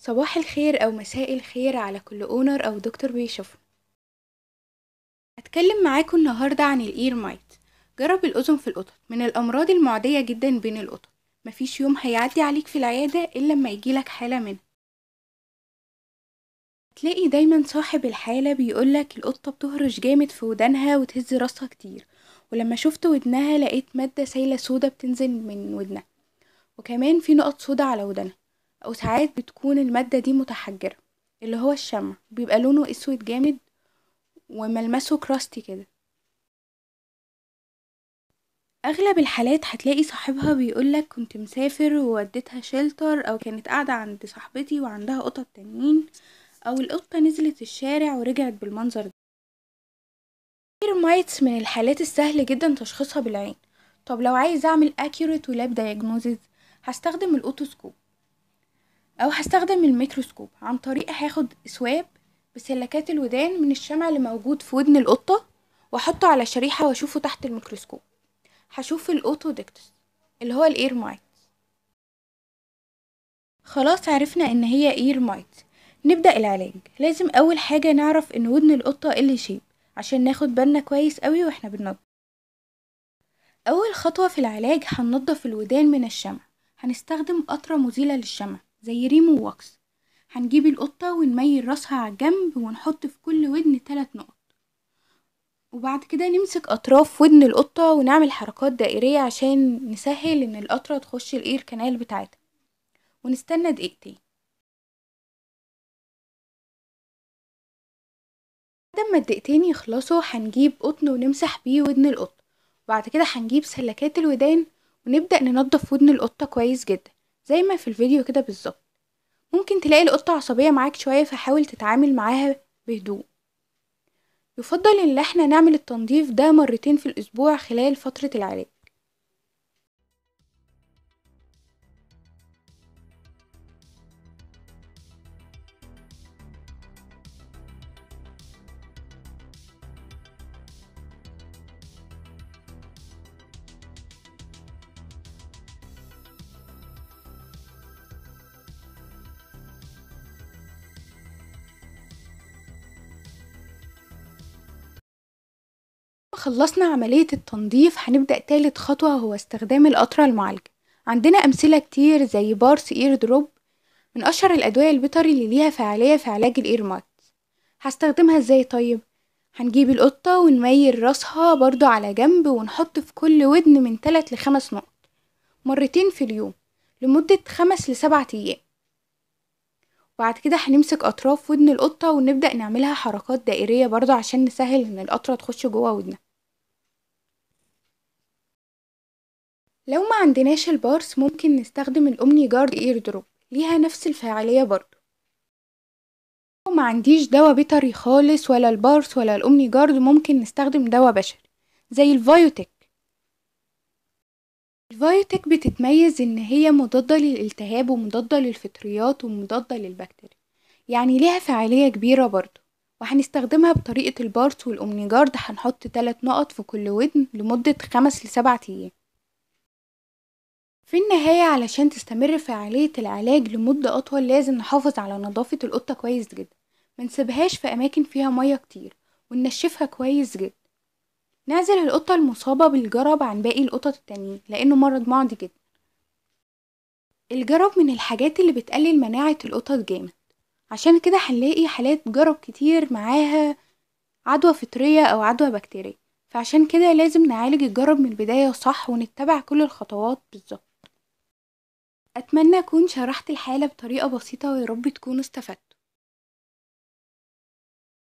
صباح الخير أو مساء الخير على كل أونر أو دكتور بيشوف هتكلم معاكم النهاردة عن الإير مايت جرب الأذن في القطط من الأمراض المعدية جدا بين القطط مفيش يوم هيعدي عليك في العيادة إلا لما يجيلك حالة منها تلاقي دايما صاحب الحالة بيقولك القطة بتهرش جامد في ودانها وتهز راسها كتير ولما شفت ودنها لقيت مادة سايلة سودا بتنزل من ودنها وكمان في نقط سودا على ودنها وساعات بتكون المادة دي متحجرة اللي هو الشمع بيبقى لونه اسود جامد وملمسه كراستي كده اغلب الحالات هتلاقي صاحبها بيقولك كنت مسافر ووديتها شيلتر او كانت قاعدة عند صاحبتي وعندها قطط تانيين او القطة نزلت الشارع ورجعت بالمنظر ده مايتس من الحالات السهل جدا تشخيصها بالعين طب لو عايز اعمل أكيوريت ولاب دايجنوزز هستخدم الاوتوسكوب او هستخدم الميكروسكوب عن طريق هاخد سواب بسلكات الودان من الشمع اللي موجود في ودن القطة واحطه على شريحة واشوفه تحت الميكروسكوب هشوف ديكتس اللي هو الاير مايت خلاص عرفنا ان هي اير مايت نبدأ العلاج لازم اول حاجة نعرف ان ودن القطة إيه اللي شيب عشان ناخد بالنا كويس قوي واحنا بننضف اول خطوة في العلاج هننضف الودان من الشمع هنستخدم قطرة مزيلة للشمع زي ريمو ووكس هنجيب القطة ونميل راسها على الجنب ونحط في كل ودن تلات نقط وبعد كده نمسك أطراف ودن القطة ونعمل حركات دائرية عشان نسهل إن القطرة تخش الإير الكنال بتاعتها ونستنى دقيقتين بعد ما الدقيقتين يخلصوا هنجيب قطن ونمسح بيه ودن القطة وبعد كده هنجيب سلكات الودان ونبدأ ننضف ودن القطة كويس جدا زي ما في الفيديو كده بالظبط ممكن تلاقي القطة عصبية معاك شوية فحاول تتعامل معاها بهدوء يفضل ان احنا نعمل التنظيف ده مرتين في الاسبوع خلال فترة العلاج خلصنا عملية التنظيف هنبدأ تالت خطوة هو استخدام القطرة المعالجة عندنا أمثلة كتير زي بارس إير دروب من أشهر الأدوية البيطري اللي ليها فعالية في علاج الإير مات هستخدمها إزاي طيب؟ هنجيب القطة ونميل راسها برضو على جنب ونحط في كل ودن من تلات لخمس نقط مرتين في اليوم لمدة خمس لسبعة أيام بعد كده هنمسك أطراف ودن القطة ونبدأ نعملها حركات دائرية برضو عشان نسهل إن القطرة تخش جوه ودنها لو ما عندناش البارس ممكن نستخدم الأمني جارد دروب ليها نفس الفاعلية برضو ما عنديش دواء بيطري خالص ولا البارس ولا الأمني جارد ممكن نستخدم دواء بشري زي الفايوتك الفايوتك بتتميز إن هي مضادة للالتهاب ومضادة للفطريات ومضادة للبكتيريا يعني ليها فاعلية كبيرة برضو وهنستخدمها بطريقة البارس والأومنيجارد هنحط تلات نقط في كل ودن لمدة خمس لسبعة أيام في النهاية علشان تستمر فعالية العلاج لمدة أطول لازم نحافظ على نظافة القطة كويس جدا منسيبهاش في أماكن فيها مية كتير وننشفها كويس جدا نعزل القطة المصابة بالجرب عن باقي القطط التانيين لأنه مرض معدي جدا الجرب من الحاجات اللي بتقلل مناعة القطط جامد عشان كده هنلاقي حالات جرب كتير معاها عدوى فطرية أو عدوى بكتيرية فعشان كده لازم نعالج الجرب من البداية صح ونتبع كل الخطوات بالظبط أتمنى أكون شرحت الحالة بطريقة بسيطة رب تكونوا استفدتوا